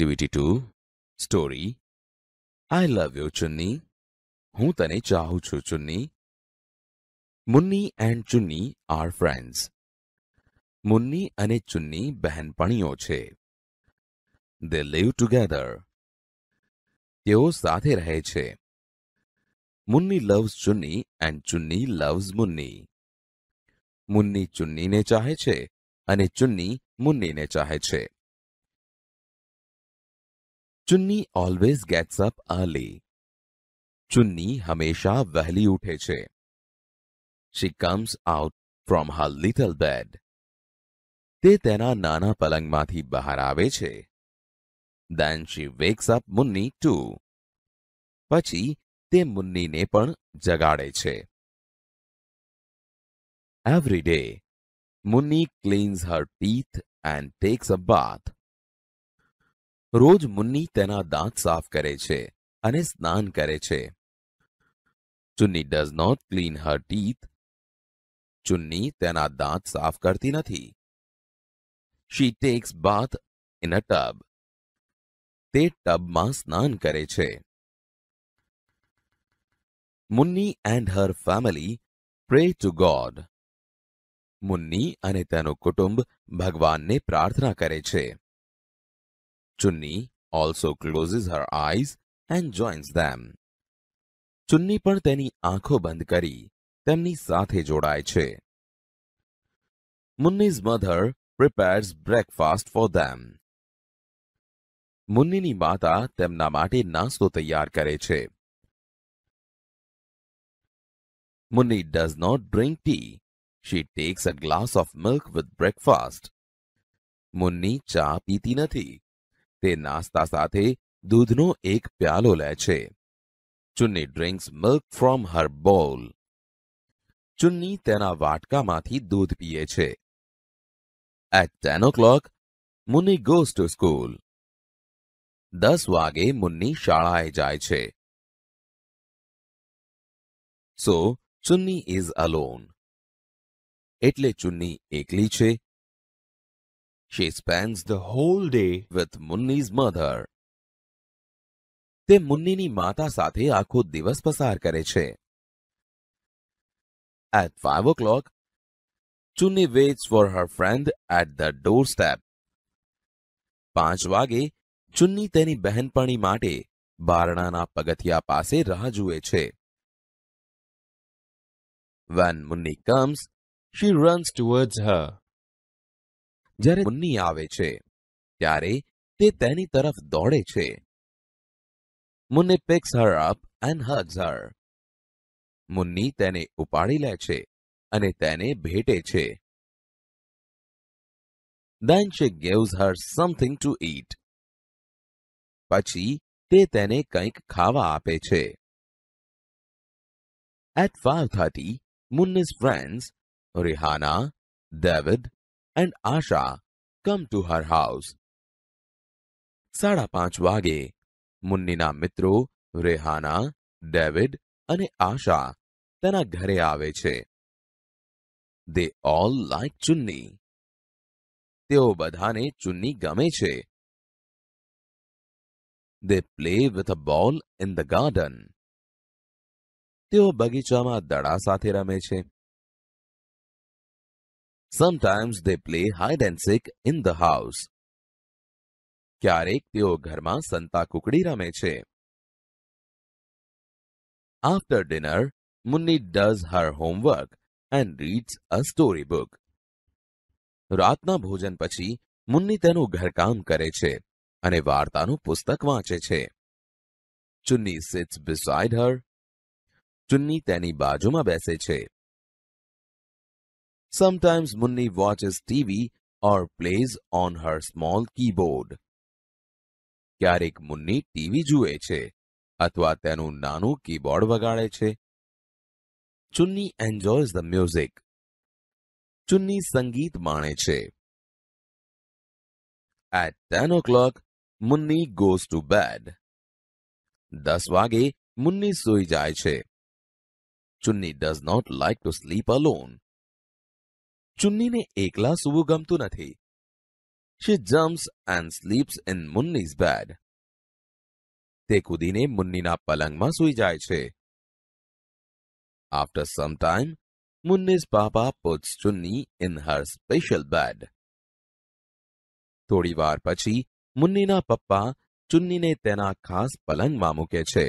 Activity two story I love you Chunni હું તને ચાહું છું Chunni Munni and Chunni are friends Munni અને ચુન્ની બહેનપણીઓ છે દે લીવ ટુગેધર તેઓ સાથે રહે છે Munni loves Chunni and Chunni loves Munni Munni ચુન્નીને ચાહે છે અને ચુન્ની મુન્નીને ચાહે છે चुन्नी ऑलवेज गेट्स अप अर्ली चुन्नी हमेशा वहली उठे छे she comes out from her little bed ते तेना नाना पलंग माथी बाहर आवे छे then she wakes up Munni too पची ते मुन्नी ने पण जगाड़े छे day Munni cleans her teeth and takes a bath રોજ મુન્ની તેના દાંત સાફ કરે છે અને સ્નાન કરે છે Chunni does not clean her teeth Chunni તેના દાંત સાફ કરતી નથી she takes bath in a tub તે ટબમાં સ્નાન કરે છે Munni and her family pray to God Munni અને તેનું કુટુંબ ભગવાનને પ્રાર્થના કરે છે Chunni also closes her eyes and joins them. ચુન્ની પણ તેની આંખો બંધ કરી તેમની સાથે જોડાય છે Munni's mother prepares breakfast for them મુન્નીની માતા તેમના માટે નાસ્તો તૈયાર કરે છે Munni does not drink tea she takes a glass of milk with breakfast Munni ચા પીતી નથી તે નાસ્તા સાથે દૂધનો એક પ્યાલો લે છે Chunni drinks milk from her bowl Chunni તેના વાટકામાંથી દૂધ પીવે છે એટ 10 ઓક મુની ગોઝ ટુ સ્કૂલ 10 વાગે મુન્ની શાળાએ જાય છે સો ચુન્ની ઇઝ અલોન એટલે ચુન્ની એકલી છે She spends the whole day with Munni's mother. તે મુન્નીની માતા સાથે આખો દિવસ પસાર કરે છે. At 5 o'clock, Chunni waits for her friend at the doorstep. 5 વાગે ચુન્ની તેની બહેનપણી માટે બારણાના પગથિયા પાસે રાહ જુએ છે. When Munni comes, she runs towards her. જ્યારે બન્ની આવે છે ત્યારે તે તેની તરફ દોડે છે Munni picks her up and hugs her Munni તેને ઉપાડી લે છે અને તેને ભેટે છે Then she gives her something to eat. પછી તે તેને કંઈક ખાવા આપે છે. At 5:30, Munna's friends Rihanna, David and Asha come to her house. સાડા પાંચ વાગે મુન્નીના મિત્રો રેહાના ડેવિડ અને આશા તેના ઘરે આવે છે દે ઓલ લાઈક ચુન્ની તેઓ બધાને ચુન્ની ગમે છે દે play with a ball in the garden તેઓ બગીચામાં દડા સાથે રમે છે Sometimes they play hide and seek in the house. ક્યારેક તેઓ ઘરમાં સંતા કુકડી રમે છે. After dinner, Munni does her homework and reads a storybook. રાતના ભોજન પછી મુન્ની તેનું ઘરકામ કરે છે અને વાર્તાનું પુસ્તક વાંચે છે. ચુન્ની sits beside her. ચુન્ની તેની બાજુમાં બેસે છે. Sometimes Munni watches TV or plays on her small keyboard. ક્યારેક મુન્ની ટીવી જુએ છે અથવા તેનું નાનું કીબોર્ડ વગાડે છે ચુન્ની એન્જોયઝ ધ મ્યુઝિક ચુન્ની સંગીત માણે છે at ten o'clock Munni goes to bed દસ વાગે મુન્ની સૂઈ જાય છે Chunni does not like to sleep alone ચુન્નીને એકલા સૂવું ગમતું નથી she jumps and sleeps in Munni's bed તે કૂદીને મુન્નીના પલંગમાં સૂઈ જાય છે after some time Munni's papa puts Chunni in her special bed થોડી વાર પછી મુન્નીના પપ્પા ચુન્નીને તેના ખાસ પલંગમાં મૂકે છે